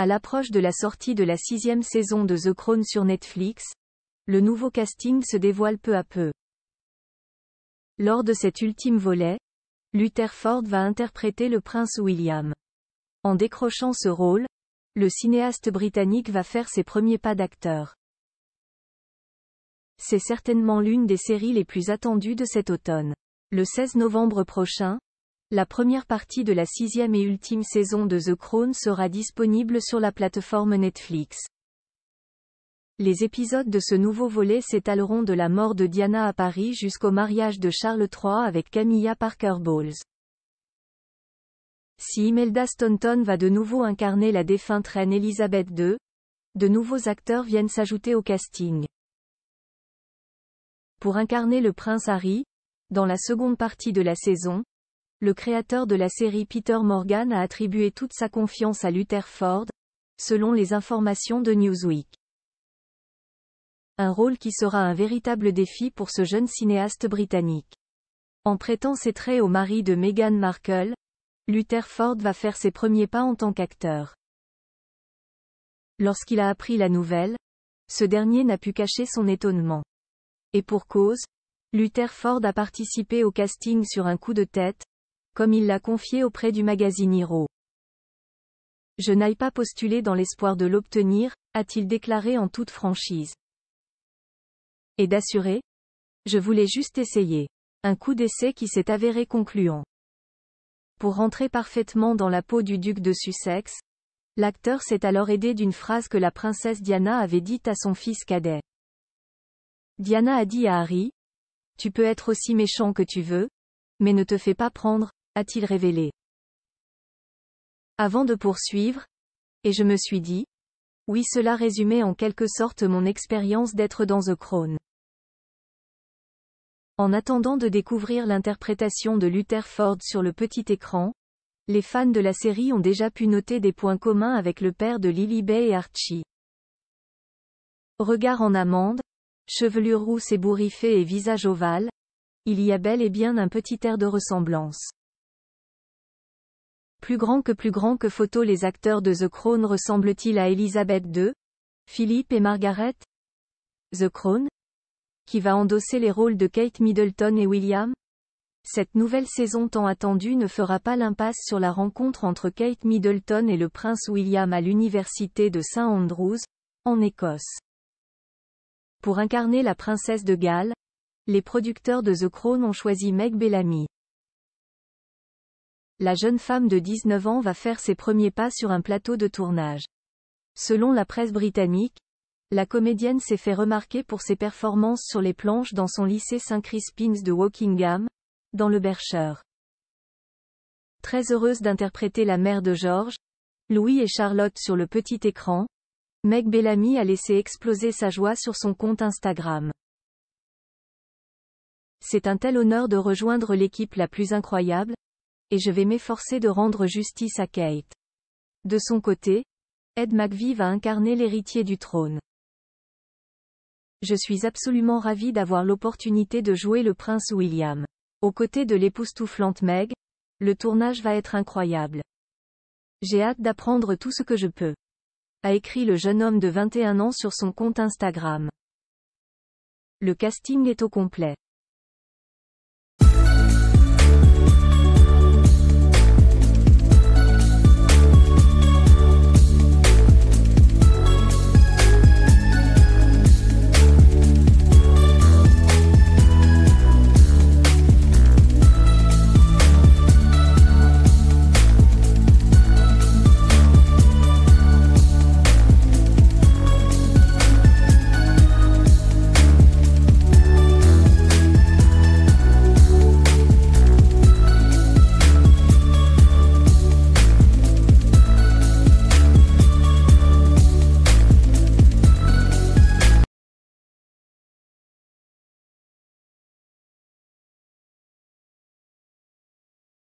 À l'approche de la sortie de la sixième saison de The Crown sur Netflix, le nouveau casting se dévoile peu à peu. Lors de cet ultime volet, Luther Ford va interpréter le prince William. En décrochant ce rôle, le cinéaste britannique va faire ses premiers pas d'acteur. C'est certainement l'une des séries les plus attendues de cet automne. Le 16 novembre prochain, la première partie de la sixième et ultime saison de The Crown sera disponible sur la plateforme Netflix. Les épisodes de ce nouveau volet s'étaleront de la mort de Diana à Paris jusqu'au mariage de Charles III avec Camilla Parker Bowles. Si Imelda Staunton va de nouveau incarner la défunte reine Elisabeth II, de nouveaux acteurs viennent s'ajouter au casting. Pour incarner le prince Harry, dans la seconde partie de la saison, le créateur de la série Peter Morgan a attribué toute sa confiance à Luther Ford, selon les informations de Newsweek. Un rôle qui sera un véritable défi pour ce jeune cinéaste britannique. En prêtant ses traits au mari de Meghan Markle, Luther Ford va faire ses premiers pas en tant qu'acteur. Lorsqu'il a appris la nouvelle, ce dernier n'a pu cacher son étonnement. Et pour cause, Luther Ford a participé au casting sur un coup de tête, comme il l'a confié auprès du magazine Hero. Je n'aille pas postuler dans l'espoir de l'obtenir, a-t-il déclaré en toute franchise. Et d'assurer Je voulais juste essayer. Un coup d'essai qui s'est avéré concluant. Pour rentrer parfaitement dans la peau du duc de Sussex, l'acteur s'est alors aidé d'une phrase que la princesse Diana avait dite à son fils cadet. Diana a dit à Harry, Tu peux être aussi méchant que tu veux, mais ne te fais pas prendre, a-t-il révélé. Avant de poursuivre, et je me suis dit, oui cela résumait en quelque sorte mon expérience d'être dans The Crown. En attendant de découvrir l'interprétation de Luther Ford sur le petit écran, les fans de la série ont déjà pu noter des points communs avec le père de Lily Bay et Archie. Regard en amande, chevelure rousse et ébouriffée et visage ovale, il y a bel et bien un petit air de ressemblance. Plus grand que plus grand que photo les acteurs de The Crown ressemblent-ils à Elizabeth II Philippe et Margaret The Crown Qui va endosser les rôles de Kate Middleton et William Cette nouvelle saison tant attendue ne fera pas l'impasse sur la rencontre entre Kate Middleton et le prince William à l'université de St Andrews, en Écosse. Pour incarner la princesse de Galles, les producteurs de The Crown ont choisi Meg Bellamy. La jeune femme de 19 ans va faire ses premiers pas sur un plateau de tournage. Selon la presse britannique, la comédienne s'est fait remarquer pour ses performances sur les planches dans son lycée Saint Crispin's de Wokingham, dans le Berkshire. Très heureuse d'interpréter la mère de Georges, Louis et Charlotte sur le petit écran, Meg Bellamy a laissé exploser sa joie sur son compte Instagram. C'est un tel honneur de rejoindre l'équipe la plus incroyable, et je vais m'efforcer de rendre justice à Kate. De son côté, Ed McVie va incarner l'héritier du trône. Je suis absolument ravi d'avoir l'opportunité de jouer le prince William. Aux côtés de l'époustouflante Meg, le tournage va être incroyable. J'ai hâte d'apprendre tout ce que je peux. A écrit le jeune homme de 21 ans sur son compte Instagram. Le casting est au complet.